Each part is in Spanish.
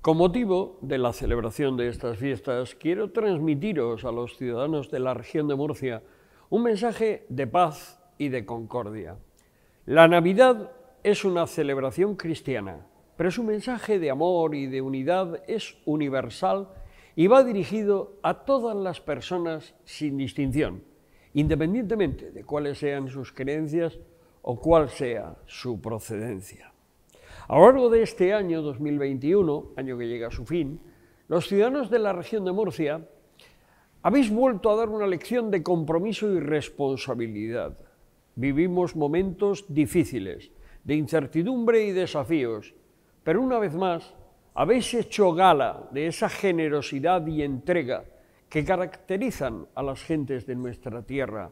Con motivo de la celebración de estas fiestas, quiero transmitiros a los ciudadanos de la región de Murcia un mensaje de paz y de concordia. La Navidad es una celebración cristiana, pero su mensaje de amor y de unidad es universal y va dirigido a todas las personas sin distinción, independientemente de cuáles sean sus creencias o cuál sea su procedencia. A lo largo de este año 2021, año que llega a su fin, los ciudadanos de la región de Murcia habéis vuelto a dar una lección de compromiso y responsabilidad. Vivimos momentos difíciles, de incertidumbre y desafíos, pero una vez más habéis hecho gala de esa generosidad y entrega que caracterizan a las gentes de nuestra tierra.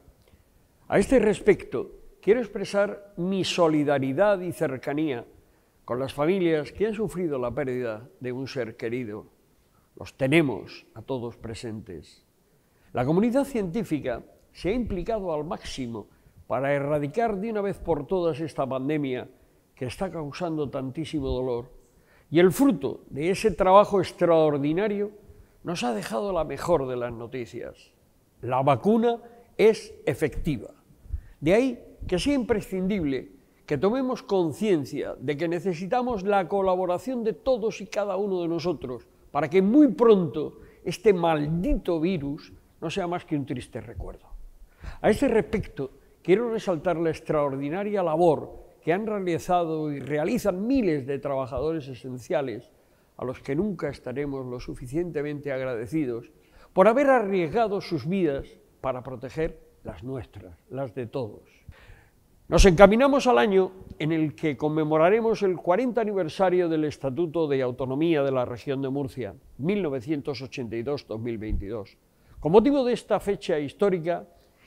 A este respecto, quiero expresar mi solidaridad y cercanía con las familias que han sufrido la pérdida de un ser querido. Los tenemos a todos presentes. La comunidad científica se ha implicado al máximo para erradicar de una vez por todas esta pandemia que está causando tantísimo dolor. Y el fruto de ese trabajo extraordinario nos ha dejado la mejor de las noticias. La vacuna es efectiva. De ahí que sea imprescindible que tomemos conciencia de que necesitamos la colaboración de todos y cada uno de nosotros para que muy pronto este maldito virus no sea más que un triste recuerdo. A este respecto, quiero resaltar la extraordinaria labor que han realizado y realizan miles de trabajadores esenciales a los que nunca estaremos lo suficientemente agradecidos por haber arriesgado sus vidas para proteger las nuestras, las de todos. Nos encaminamos al año en el que conmemoraremos el 40 aniversario del Estatuto de Autonomía de la Región de Murcia, 1982-2022. Con motivo de esta fecha histórica,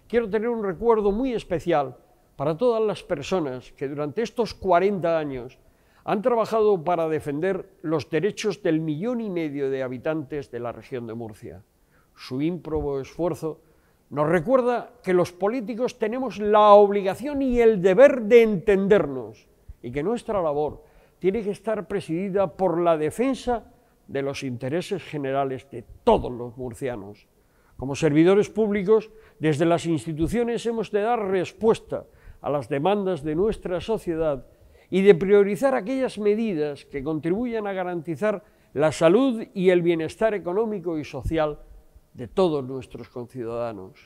quiero tener un recuerdo muy especial para todas las personas que durante estos 40 años han trabajado para defender los derechos del millón y medio de habitantes de la región de Murcia. Su ímprobo esfuerzo nos recuerda que los políticos tenemos la obligación y el deber de entendernos y que nuestra labor tiene que estar presidida por la defensa de los intereses generales de todos los murcianos. Como servidores públicos, desde las instituciones hemos de dar respuesta a las demandas de nuestra sociedad y de priorizar aquellas medidas que contribuyan a garantizar la salud y el bienestar económico y social de todos nuestros conciudadanos.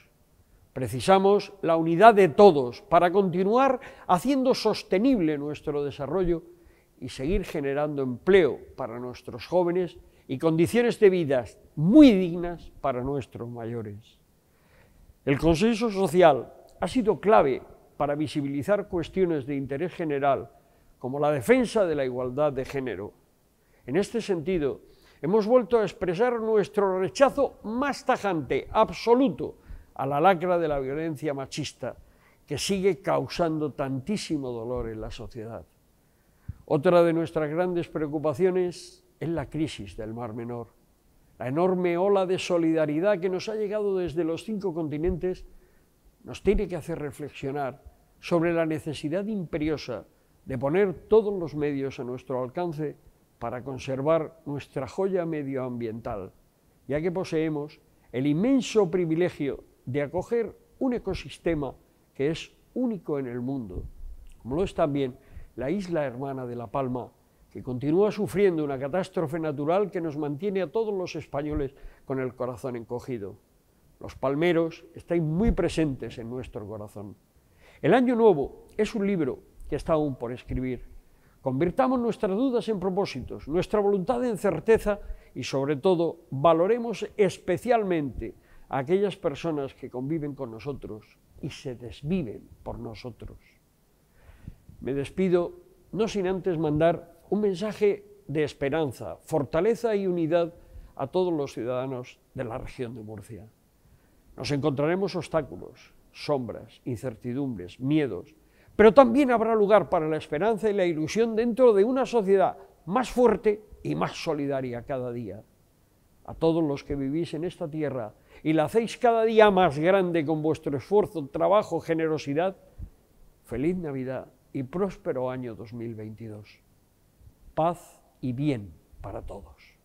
Precisamos la unidad de todos para continuar haciendo sostenible nuestro desarrollo y seguir generando empleo para nuestros jóvenes y condiciones de vida muy dignas para nuestros mayores. El consenso social ha sido clave para visibilizar cuestiones de interés general como la defensa de la igualdad de género. En este sentido, hemos vuelto a expresar nuestro rechazo más tajante, absoluto, a la lacra de la violencia machista que sigue causando tantísimo dolor en la sociedad. Otra de nuestras grandes preocupaciones es la crisis del Mar Menor, la enorme ola de solidaridad que nos ha llegado desde los cinco continentes nos tiene que hacer reflexionar sobre la necesidad imperiosa de poner todos los medios a nuestro alcance para conservar nuestra joya medioambiental, ya que poseemos el inmenso privilegio de acoger un ecosistema que es único en el mundo, como lo es también la isla hermana de La Palma, que continúa sufriendo una catástrofe natural que nos mantiene a todos los españoles con el corazón encogido. Los palmeros están muy presentes en nuestro corazón. El Año Nuevo es un libro que está aún por escribir Convirtamos nuestras dudas en propósitos, nuestra voluntad en certeza y sobre todo valoremos especialmente a aquellas personas que conviven con nosotros y se desviven por nosotros. Me despido no sin antes mandar un mensaje de esperanza, fortaleza y unidad a todos los ciudadanos de la región de Murcia. Nos encontraremos obstáculos, sombras, incertidumbres, miedos, pero también habrá lugar para la esperanza y la ilusión dentro de una sociedad más fuerte y más solidaria cada día. A todos los que vivís en esta tierra y la hacéis cada día más grande con vuestro esfuerzo, trabajo, generosidad, feliz Navidad y próspero año 2022. Paz y bien para todos.